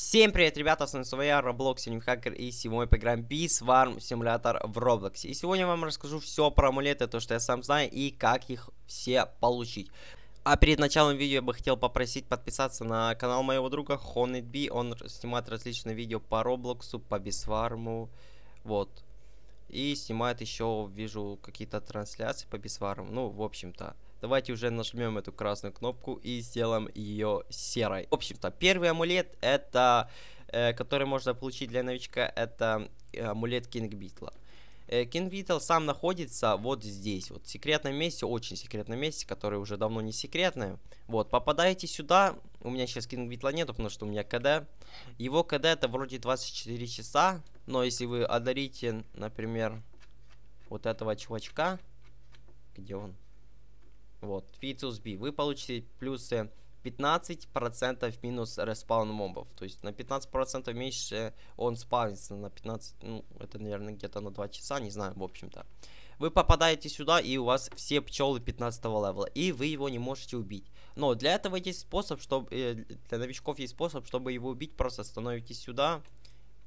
Всем привет, ребята, с вами я, Roblox, Хакер, и сегодня мы поиграем Beast симулятор в Roblox. И сегодня я вам расскажу все про амулеты, то, что я сам знаю, и как их все получить. А перед началом видео я бы хотел попросить подписаться на канал моего друга HonitB, он снимает различные видео по Роблоксу, по Бисварму, вот. И снимает еще, вижу, какие-то трансляции по Бисфарму, ну, в общем-то. Давайте уже нажмем эту красную кнопку и сделаем ее серой. В общем-то, первый амулет, это, э, который можно получить для новичка, это э, амулет Кинг Битла. Кинг Битл сам находится вот здесь, вот в секретном месте, очень секретном месте, которое уже давно не секретное. Вот, попадаете сюда, у меня сейчас Кинг Битла нету, потому что у меня КД. Его КД это вроде 24 часа, но если вы одарите, например, вот этого чувачка, где он? Вот, Features B. Вы получите плюсы 15% минус респаун мобов. То есть на 15% меньше он спавнится. На 15, ну, это, наверное, где-то на 2 часа, не знаю, в общем-то. Вы попадаете сюда, и у вас все пчелы 15 левела, и вы его не можете убить. Но для этого есть способ, чтобы... Э, для новичков есть способ, чтобы его убить, просто становитесь сюда,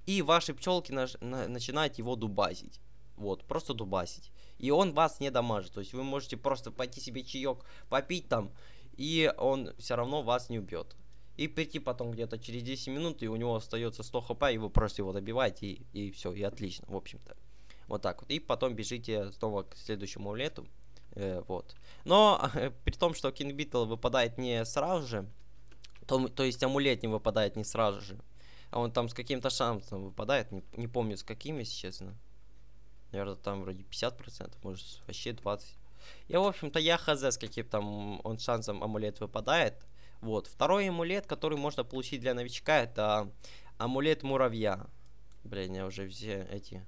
и ваши пчелки наш, начинают его дубазить вот, просто дубасить. И он вас не дамажит, то есть вы можете просто пойти себе чаек попить там, и он все равно вас не убьет. И прийти потом где-то через 10 минут, и у него остается 100 хп, и вы просто его добиваете, и, и все, и отлично, в общем-то. Вот так вот. И потом бежите снова к следующему лету. Э, вот. Но э, при том, что King Beetle выпадает не сразу же, то, то есть амулет не выпадает не сразу же, а он там с каким-то шансом выпадает, не, не помню с какими если честно. Наверное, там вроде 50%, может, вообще 20%. И, в общем-то, я хз, с каким там он шансом амулет выпадает. Вот. Второй амулет, который можно получить для новичка, это амулет муравья. Блин, я уже все эти...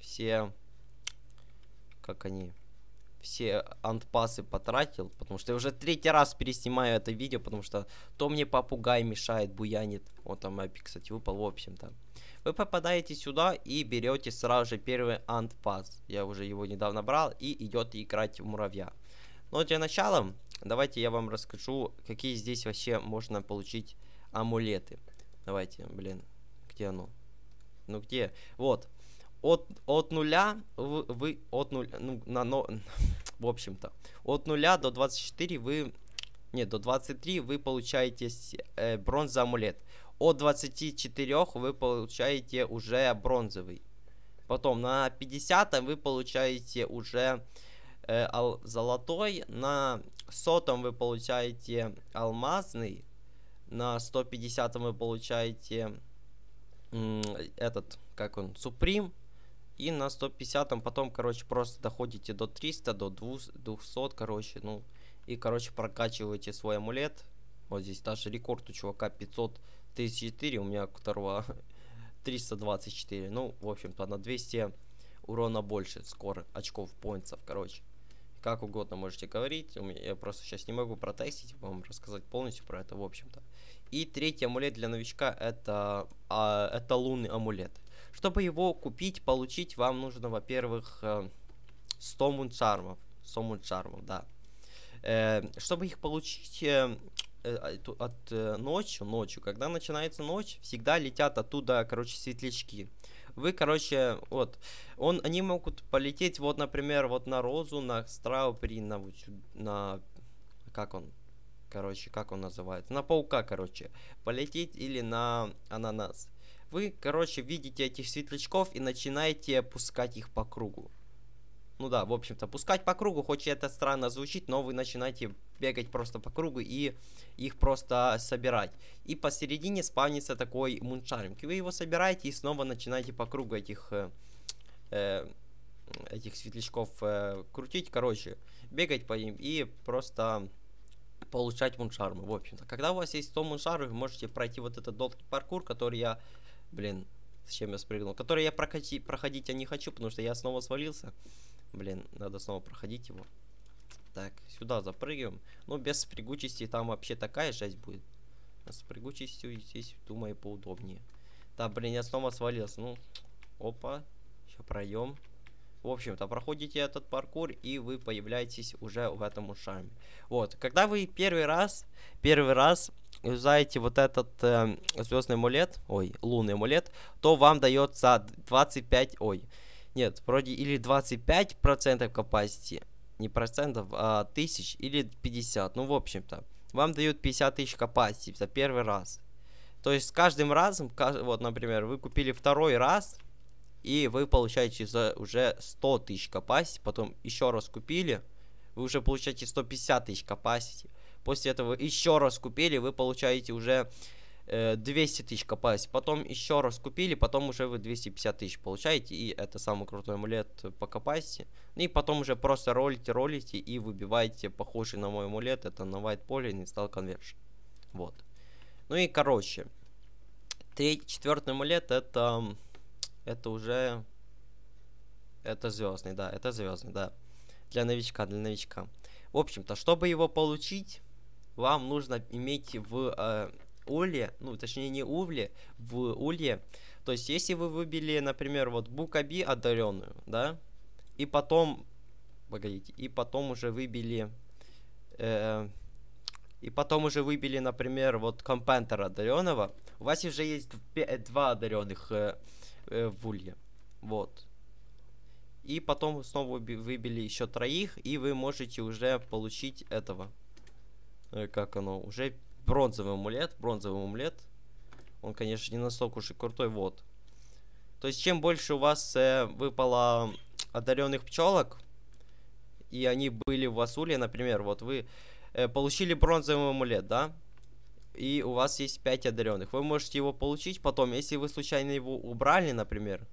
Все... Как они? Все антпасы потратил, потому что я уже третий раз переснимаю это видео, потому что то мне попугай мешает, буянит. Вот там Апи, кстати, выпал, в общем-то. Вы попадаете сюда и берете сразу же первый антпас. Я уже его недавно брал и идет играть в муравья. Но для начала давайте я вам расскажу, какие здесь вообще можно получить амулеты. Давайте, блин, где оно? Ну где? Вот. От, от нуля вы, вы от нуля, ну, на, но, в общем-то, от нуля до 24 вы, нет, до 23 вы получаете э, бронзовый амулет от 24 вы получаете уже бронзовый. Потом на 50 вы получаете уже э, ал- золотой, на 100 вы получаете алмазный, на 150 вы получаете этот, как он, суприм, и на 150 потом, короче, просто доходите до 300, до 200, короче, ну, и, короче, прокачиваете свой амулет. Вот здесь даже рекорд у чувака 500 34, у меня второго 324. Ну, в общем-то, на 200 урона больше, скоро, очков, поинтсов, короче. Как угодно можете говорить, я просто сейчас не могу протестить, вам рассказать полностью про это, в общем-то. И третий амулет для новичка это, а, это лунный амулет. Чтобы его купить, получить, вам нужно, во-первых, 100 э, мунчармов. 100 мунчармов, да. Э, чтобы их получить, э, Э, а, от э, ночью, ночью, когда начинается ночь, всегда летят оттуда, короче, светлячки. Вы, короче, вот, он, они могут полететь, вот, например, вот на розу, на страупри, на, на, как он, короче, как он называется, на паука, короче, полететь или на ананас. Вы, короче, видите этих светлячков и начинаете пускать их по кругу. Ну да, в общем-то, пускать по кругу, хоть это странно звучит, но вы начинаете бегать просто по кругу и их просто собирать. И посередине спавнится такой муншармик. Вы его собираете и снова начинаете по кругу этих... Э, э этих светлячков э, крутить, короче, бегать по ним и просто получать муншармы, в общем-то. Когда у вас есть 100 муншаров, вы можете пройти вот этот долгий паркур, который я, блин, с чем я спрыгнул. Который я прокати, проходить я не хочу, потому что я снова свалился. Блин, надо снова проходить его. Так, сюда запрыгиваем. Ну, без прыгучести там вообще такая жесть будет. А с прыгучестью здесь, думаю, поудобнее. Да, блин, я снова свалился. Ну, опа. Сейчас проем. В общем-то, проходите этот паркур, и вы появляетесь уже в этом ушами. Вот, когда вы первый раз, первый раз юзаете вот этот э, звездный амулет, ой, лунный амулет, то вам дается 25, ой, нет, вроде или 25% capacity, не процентов, а тысяч, или 50, ну в общем-то. Вам дают 50 тысяч capacity за первый раз. То есть с каждым разом, вот, например, вы купили второй раз, и вы получаете за уже 100 тысяч capacity, потом еще раз купили, вы уже получаете 150 тысяч capacity. После этого еще раз купили, вы получаете уже 200 э, тысяч копались, потом еще раз купили, потом уже вы 250 тысяч получаете, и это самый крутой амулет по копасти. И потом уже просто ролите, ролите и выбиваете похожий на мой амулет, это на white поле и стал конверш. Вот. Ну и короче, третий, четвертый амулет это, это уже, это звездный, да, это звездный, да, для новичка, для новичка. В общем-то, чтобы его получить, вам нужно иметь в э, улье, ну, точнее, не увле, в улье. То есть, если вы выбили, например, вот букаби отдаленную, да, и потом, погодите, и потом уже выбили, э, и потом уже выбили, например, вот компентера одаренного, у вас уже есть два одаренных э, э, в улье, вот. И потом снова выбили еще троих, и вы можете уже получить этого. Э, как оно, уже бронзовый амулет, бронзовый амулет. Он, конечно, не настолько уж и крутой, вот. То есть, чем больше у вас э, выпало одаренных пчелок, и они были в Асуле, например, вот вы э, получили бронзовый амулет, да? И у вас есть 5 одаренных. Вы можете его получить потом, если вы случайно его убрали, например.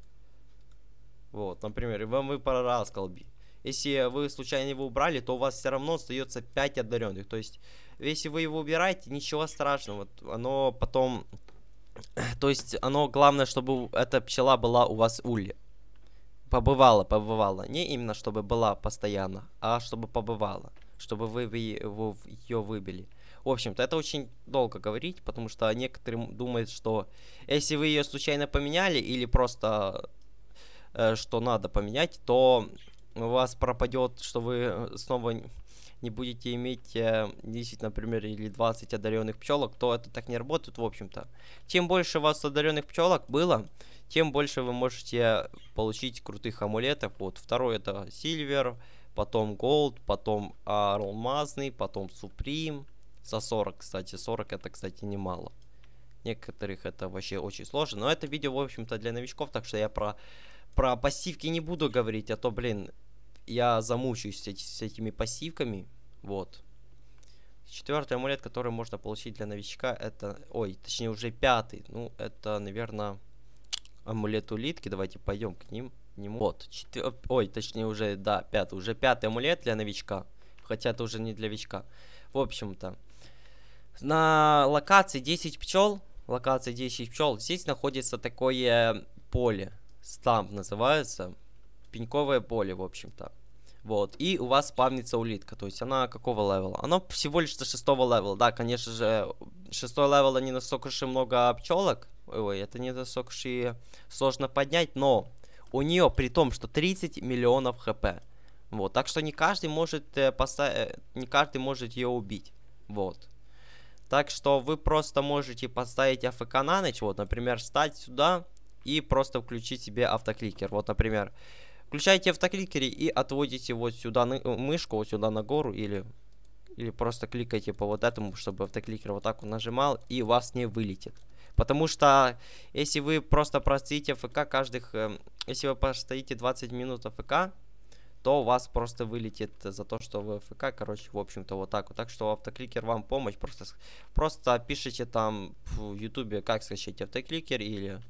Вот, например, и вам раз расколби. Если вы случайно его убрали, то у вас все равно остается 5 одаренных. То есть, если вы его убираете, ничего страшного. вот, Оно потом... То есть, оно главное, чтобы эта пчела была у вас улья. Побывала, побывала. Не именно, чтобы была постоянно, а чтобы побывала. Чтобы вы его, ее выбили. В общем-то, это очень долго говорить, потому что некоторые думают, что если вы ее случайно поменяли или просто э, что надо поменять, то у вас пропадет, что вы э, снова не будете иметь 10, э, например, или 20 одаренных пчелок, то это так не работает, в общем-то. Чем больше у вас одаренных пчелок было, тем больше вы можете получить крутых амулетов. Вот второй это Silver, потом Gold, потом Алмазный, потом Supreme. За 40, кстати. 40 это, кстати, немало. Некоторых это вообще очень сложно. Но это видео, в общем-то, для новичков, так что я про, про пассивки не буду говорить, а то, блин, я замучаюсь с, эти, с этими пассивками, вот. Четвертый амулет, который можно получить для новичка, это, ой, точнее уже пятый, ну это, наверное, амулет улитки, давайте пойдем к ним, к нему. Вот, четвер... ой, точнее уже, да, пятый, уже пятый амулет для новичка, хотя это уже не для новичка. В общем-то, на локации 10 пчел, локация 10 пчел, здесь находится такое поле, стамп называется, пеньковое поле, в общем-то. Вот, и у вас спавнится улитка, то есть она какого левела? Она всего лишь до шестого левела, да, конечно же, шестой левела не настолько же много пчелок, ой, это не настолько же и сложно поднять, но у нее при том, что 30 миллионов хп, вот, так что не каждый может э, поставить, э, не каждый может ее убить, вот. Так что вы просто можете поставить АФК на ночь, вот, например, встать сюда и просто включить себе автокликер, вот, например, Включаете автокликере и отводите вот сюда на, э, мышку, вот сюда на гору или, или просто кликайте по вот этому, чтобы автокликер вот так вот нажимал и вас не вылетит. Потому что если вы просто простоите ФК каждых... Э, если вы простоите 20 минут ФК, то у вас просто вылетит за то, что вы ФК, короче, в общем-то, вот так вот. Так что автокликер вам помощь, просто, просто пишите там в ютубе, как скачать автокликер или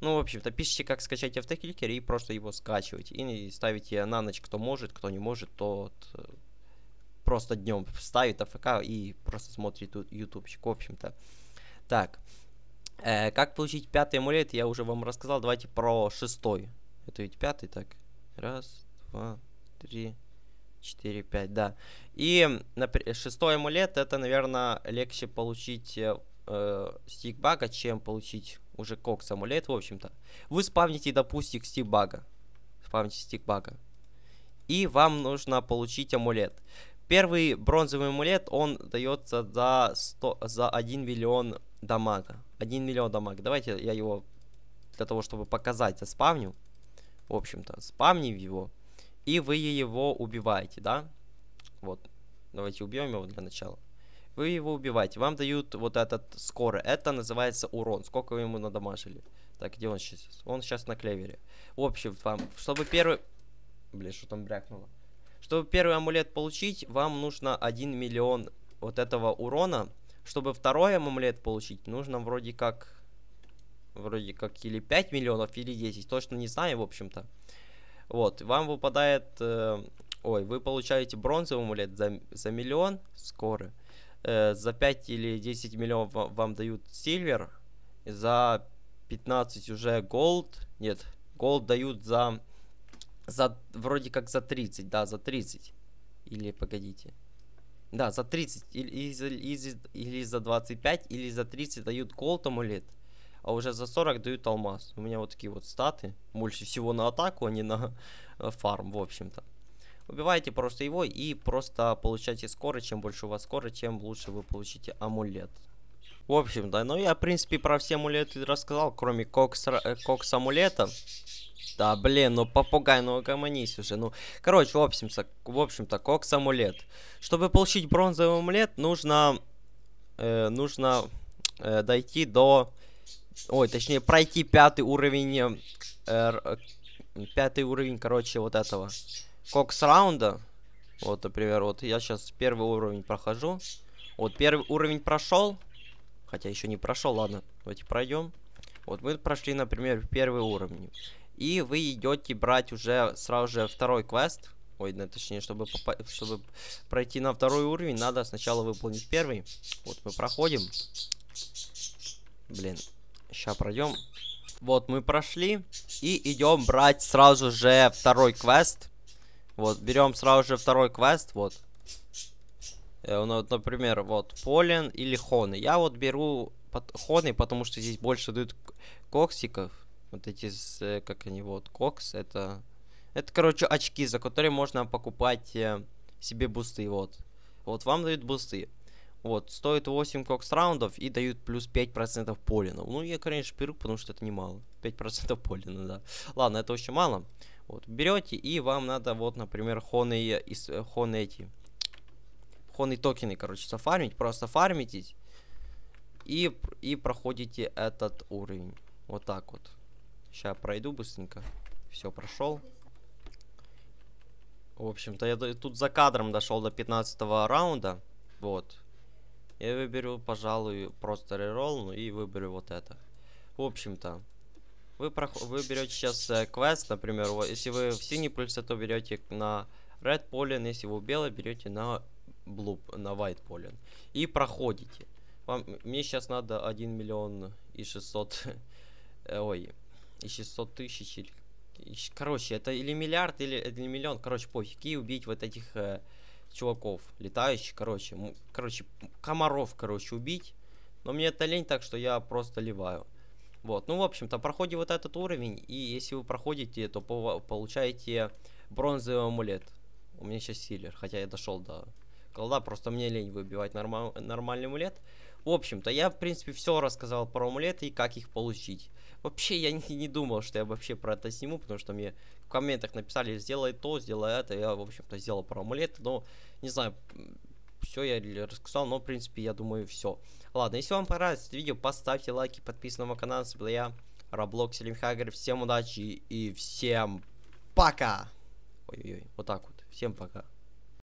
ну, в общем-то, пишите, как скачать автокликер и просто его скачивать И ставите на ночь, кто может, кто не может, тот э, просто днем ставит АФК и просто смотрит ютубчик, в общем-то. Так, э, как получить пятый амулет, я уже вам рассказал. Давайте про шестой. Это ведь пятый, так. Раз, два, три, 4, 5, да. И например, шестой амулет это, наверное, легче получить э, э, стикбага, чем получить уже кокс амулет, в общем-то, вы спавните, допустим, стик бага. Спавните стик бага. И вам нужно получить амулет. Первый бронзовый амулет, он дается за, 100, за 1 миллион дамага. 1 миллион дамага. Давайте я его для того, чтобы показать, спавню, В общем-то, спавнив его. И вы его убиваете, да? Вот. Давайте убьем его для начала. Вы его убиваете. Вам дают вот этот скоро. Это называется урон. Сколько вы ему надамажили. Так, где он сейчас? Он сейчас на клевере. В общем, вам, чтобы первый... Блин, что там брякнуло? Чтобы первый амулет получить, вам нужно 1 миллион вот этого урона. Чтобы второй амулет получить, нужно вроде как... Вроде как или 5 миллионов, или 10. Точно не знаю, в общем-то. Вот, вам выпадает... Э, ой, вы получаете бронзовый амулет за, за миллион скоро э, за 5 или 10 миллионов вам, вам дают Silver, за 15 уже Gold, нет, Gold дают за, за вроде как за 30, да, за 30. Или, погодите, да, за 30, или, или, или за 25, или за 30 дают Gold амулет, а уже за 40 дают алмаз. У меня вот такие вот статы, больше всего на атаку, а не на э, фарм, в общем-то. Убивайте просто его и просто получайте скорость. Чем больше у вас скорость, тем лучше вы получите амулет. В общем, да, ну я, в принципе, про все амулеты рассказал, кроме э, кокс-амулета. кокс да, блин, ну попугай, ну гомонись уже. Ну, короче, в общем-то, в общем-то, кокс амулет. Чтобы получить бронзовый амулет, нужно, э, нужно э, дойти до, ой, точнее пройти пятый уровень, э, пятый уровень, короче, вот этого кокс раунда. Вот, например, вот я сейчас первый уровень прохожу. Вот первый уровень прошел. Хотя еще не прошел, ладно. Давайте пройдем. Вот мы прошли, например, первый уровень. И вы идете брать уже сразу же второй квест. Ой, ну точнее, чтобы, чтобы пройти на второй уровень, надо сначала выполнить первый. Вот мы проходим. Блин, сейчас пройдем. Вот мы прошли. И идем брать сразу же второй квест. Вот, берем сразу же второй квест, вот. Э, ну, например, вот, полен или Хоны. Я вот беру под, Хоны, потому что здесь больше дают коксиков. Вот эти, э, как они, вот, кокс, это... Это, короче, очки, за которые можно покупать э, себе бусты, вот. Вот вам дают бусты. Вот, стоит 8 кокс раундов и дают плюс 5% полина. Ну, я, конечно, беру, потому что это немало. 5% полина, да. Ладно, это очень мало. Вот, берете, и вам надо, вот, например, хоны, хоны эти, хоны токены, короче, зафармить, просто фармитесь, и, и проходите этот уровень. Вот так вот. Сейчас пройду быстренько. Все, прошел. В общем-то, я тут за кадром дошел до 15 раунда. Вот. Я выберу, пожалуй, просто реролл, ну и выберу вот это. В общем-то, вы, прох... вы берете сейчас э, квест, например, вот, если вы в синий пульсе, то берете на red полин, если вы белый, берете на blue, на white полин. И проходите. Вам... Мне сейчас надо 1 миллион и 600... Э, ой, и 600 тысяч или... Короче, это или миллиард, или, или миллион, короче, пофиг. И убить вот этих э, чуваков летающих, короче. Короче, комаров, короче, убить. Но мне это лень, так что я просто ливаю. Вот, ну, в общем-то, проходи вот этот уровень, и если вы проходите, то получаете бронзовый амулет. У меня сейчас силер, хотя я дошел до колда, просто мне лень выбивать норма нормальный амулет. В общем-то, я, в принципе, все рассказал про амулеты и как их получить. Вообще, я не, не думал, что я вообще про это сниму, потому что мне в комментах написали, сделай то, сделай это. Я, в общем-то, сделал про амулеты, но, не знаю, все я рассказал, но в принципе я думаю все. Ладно, если вам понравилось это видео, поставьте лайки, подписывайтесь на мой канал, с был я, Роблок Селимхагер, всем удачи и всем пока! Ой-ой-ой, вот так вот, всем пока.